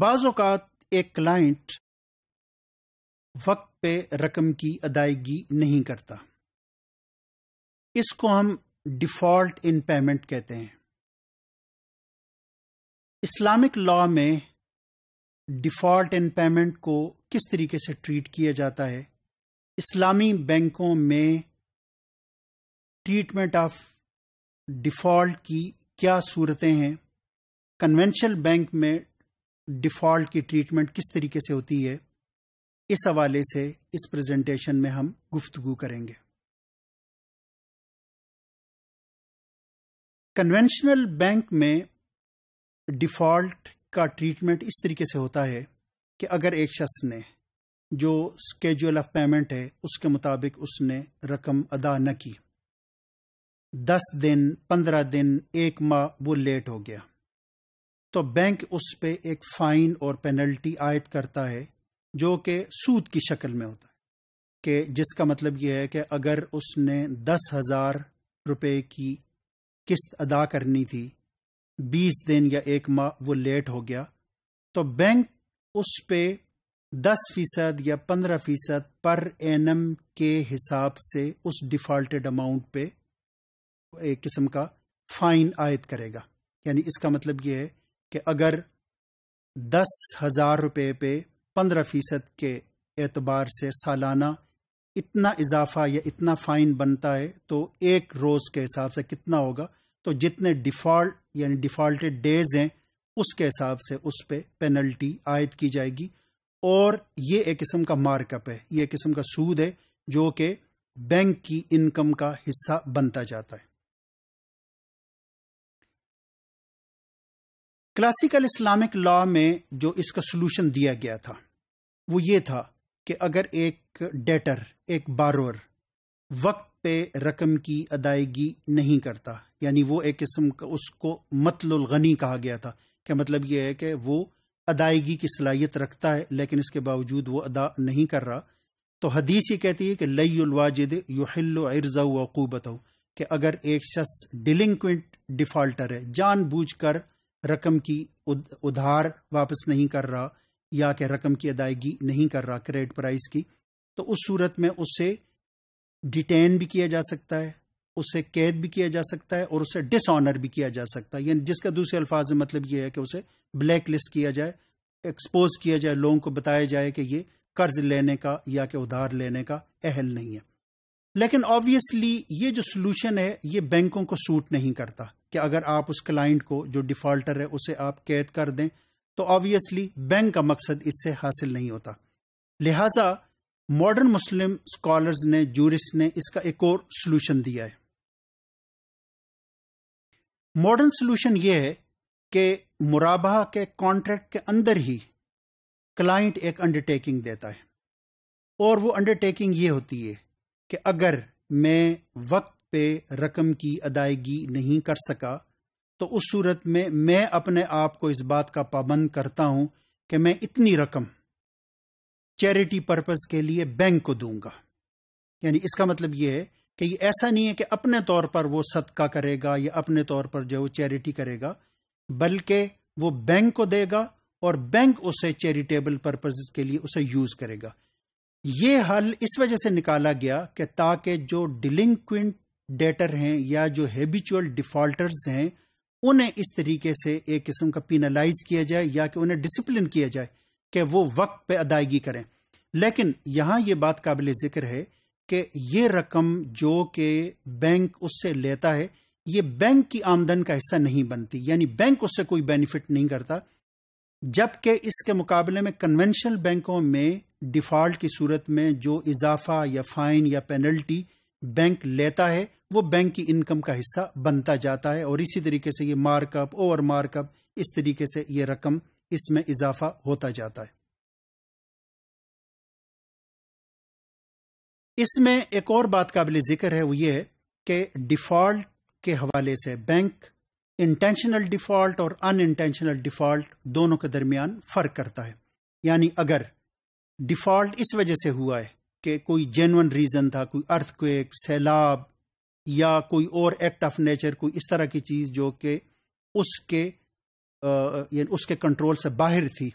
بعض اوقات ایک کلائنٹ وقت پہ رقم کی ادائیگی نہیں کرتا اس کو ہم ڈیفالٹ ان پیمنٹ کہتے ہیں اسلامک لا میں ڈیفالٹ ان پیمنٹ کو کس طریقے سے ٹریٹ کیا جاتا ہے اسلامی بینکوں میں ٹریٹمنٹ آف ڈیفالٹ کی کیا صورتیں ہیں کنونشنل بینک میں ڈیفالٹ کی ٹریٹمنٹ کس طریقے سے ہوتی ہے اس حوالے سے اس پریزنٹیشن میں ہم گفتگو کریں گے کنونشنل بینک میں ڈیفالٹ کا ٹریٹمنٹ اس طریقے سے ہوتا ہے کہ اگر ایک شخص نے جو اسکیجل آف پیمنٹ ہے اس کے مطابق اس نے رقم ادا نہ کی دس دن پندرہ دن ایک ماہ وہ لیٹ ہو گیا تو بینک اس پہ ایک فائن اور پینلٹی عائد کرتا ہے جو کہ سود کی شکل میں ہوتا ہے کہ جس کا مطلب یہ ہے کہ اگر اس نے دس ہزار روپے کی قسط ادا کرنی تھی بیس دن یا ایک ماہ وہ لیٹ ہو گیا تو بینک اس پہ دس فیصد یا پندرہ فیصد پر اینم کے حساب سے اس ڈیفالٹڈ اماؤنٹ پہ ایک قسم کا فائن عائد کرے گا یعنی اس کا مطلب یہ ہے کہ اگر دس ہزار روپے پہ پندرہ فیصد کے اعتبار سے سالانہ اتنا اضافہ یا اتنا فائن بنتا ہے تو ایک روز کے حساب سے کتنا ہوگا تو جتنے ڈیفالٹ یعنی ڈیفالٹیڈ ڈیز ہیں اس کے حساب سے اس پہ پینلٹی عائد کی جائے گی اور یہ ایک قسم کا مارک اپ ہے یہ ایک قسم کا سود ہے جو کہ بینک کی انکم کا حصہ بنتا جاتا ہے کلاسیکل اسلامک لا میں جو اس کا سولوشن دیا گیا تھا وہ یہ تھا کہ اگر ایک ڈیٹر ایک بارور وقت پہ رقم کی ادائیگی نہیں کرتا یعنی وہ ایک قسم کا اس کو متل الغنی کہا گیا تھا کہ مطلب یہ ہے کہ وہ ادائیگی کی صلاحیت رکھتا ہے لیکن اس کے باوجود وہ ادا نہیں کر رہا تو حدیث یہ کہتی ہے کہ لئی الواجد الواجدہ کہ اگر ایک شخص ڈیلنکوینٹ ڈیفالٹر ہے جان بوجھ کر رقم کی ادھار واپس نہیں کر رہا یا کہ رقم کی ادائیگی نہیں کر رہا کریڈٹ پرائز کی تو اس صورت میں اسے ڈیٹین بھی کیا جا سکتا ہے اسے قید بھی کیا جا سکتا ہے اور اسے ڈس آنر بھی کیا جا سکتا ہے یعنی جس کا دوسرے الفاظ مطلب یہ ہے کہ اسے بلیک لسٹ کیا جائے ایکسپوز کیا جائے لوگوں کو بتایا جائے کہ یہ قرض لینے کا یا کہ ادھار لینے کا اہل نہیں ہے لیکن آبویسلی یہ جو سلوشن ہے یہ بینکوں کو سوٹ نہیں کرتا کہ اگر آپ اس کلائنٹ کو جو ڈیفالٹر ہے اسے آپ قید کر دیں تو آبویسلی بینک کا مقصد اس سے حاصل نہیں ہوتا لہذا ماڈرن مسلم اسکالرز نے جورس نے اس کا ایک اور سلوشن دیا ہے ماڈرن سلوشن یہ ہے کہ مرابہ کے کانٹریکٹ کے اندر ہی کلائنٹ ایک انڈرٹیکنگ دیتا ہے اور وہ انڈرٹیکنگ یہ ہوتی ہے کہ اگر میں وقت پہ رقم کی ادائیگی نہیں کر سکا تو اس صورت میں میں اپنے آپ کو اس بات کا پابند کرتا ہوں کہ میں اتنی رقم چیریٹی پرپز کے لیے بینک کو دوں گا یعنی اس کا مطلب یہ ہے کہ یہ ایسا نہیں ہے کہ اپنے طور پر وہ صدقہ کرے گا یا اپنے طور پر جو وہ چیریٹی کرے گا بلکہ وہ بینک کو دے گا اور بینک اسے چیریٹیبل پرپز کے لیے اسے یوز کرے گا یہ حل اس وجہ سے نکالا گیا کہ تاکہ جو ڈیلنکوینٹ ڈیٹر ہیں یا جو ہیبیچول ڈیفالٹرز ہیں انہیں اس طریقے سے ایک قسم کا پینلائز کیا جائے یا کہ انہیں ڈسپلن کیا جائے کہ وہ وقت پہ ادائیگی کریں لیکن یہاں یہ بات قابل ذکر ہے کہ یہ رقم جو کہ بینک اس سے لیتا ہے یہ بینک کی آمدن کا حصہ نہیں بنتی یعنی بینک اس سے کوئی بینیفٹ نہیں کرتا جبکہ اس کے مقابلے میں کنونشنل بینکوں میں ڈیفالٹ کی صورت میں جو اضافہ یا فائن یا پینلٹی بینک لیتا ہے وہ بینک کی انکم کا حصہ بنتا جاتا ہے اور اسی طریقے سے یہ mark up over mark up اس طریقے سے یہ رقم اس میں اضافہ ہوتا جاتا ہے اس میں ایک اور بات قابل ذکر ہے وہ یہ ہے کہ ڈیفالٹ کے حوالے سے بینک انٹینشنل ڈیفالٹ اور ان انٹینشنل ڈیفالٹ دونوں کے درمیان فرق کرتا ہے یعنی اگر ڈیفالٹ اس وجہ سے ہوا ہے کہ کوئی جینون ریزن تھا کوئی ارتھ کویک سیلاب یا کوئی اور ایکٹ آف نیچر کوئی اس طرح کی چیز جو کہ اس کے یعنی اس کے کنٹرول سے باہر تھی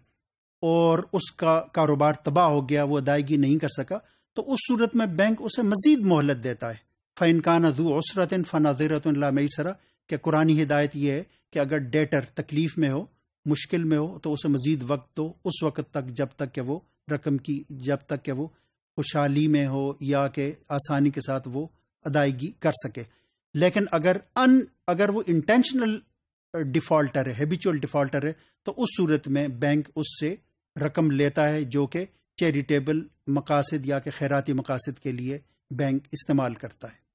اور اس کا کاروبار تباہ ہو گیا وہ ادائیگی نہیں کر سکا تو اس صورت میں بینک اسے مزید مہلت دیتا ہے فنکان حضو عسرت فن ازیرت اللہ میسرا کہ قرآن ہدایت یہ ہے کہ اگر ڈیٹر تکلیف میں ہو مشکل میں ہو تو اسے مزید وقت دو اس وقت تک جب تک کہ وہ رقم کی جب تک کہ وہ خوشحالی میں ہو یا کہ آسانی کے ساتھ وہ ادائیگی کر سکے لیکن اگر ان اگر وہ انٹینشنل ڈیفالٹر ہے ہیبیچل ڈیفالٹر ہے تو اس صورت میں بینک اس سے رقم لیتا ہے جو کہ چیریٹیبل مقاصد یا کہ خیراتی مقاصد کے لیے بینک استعمال کرتا ہے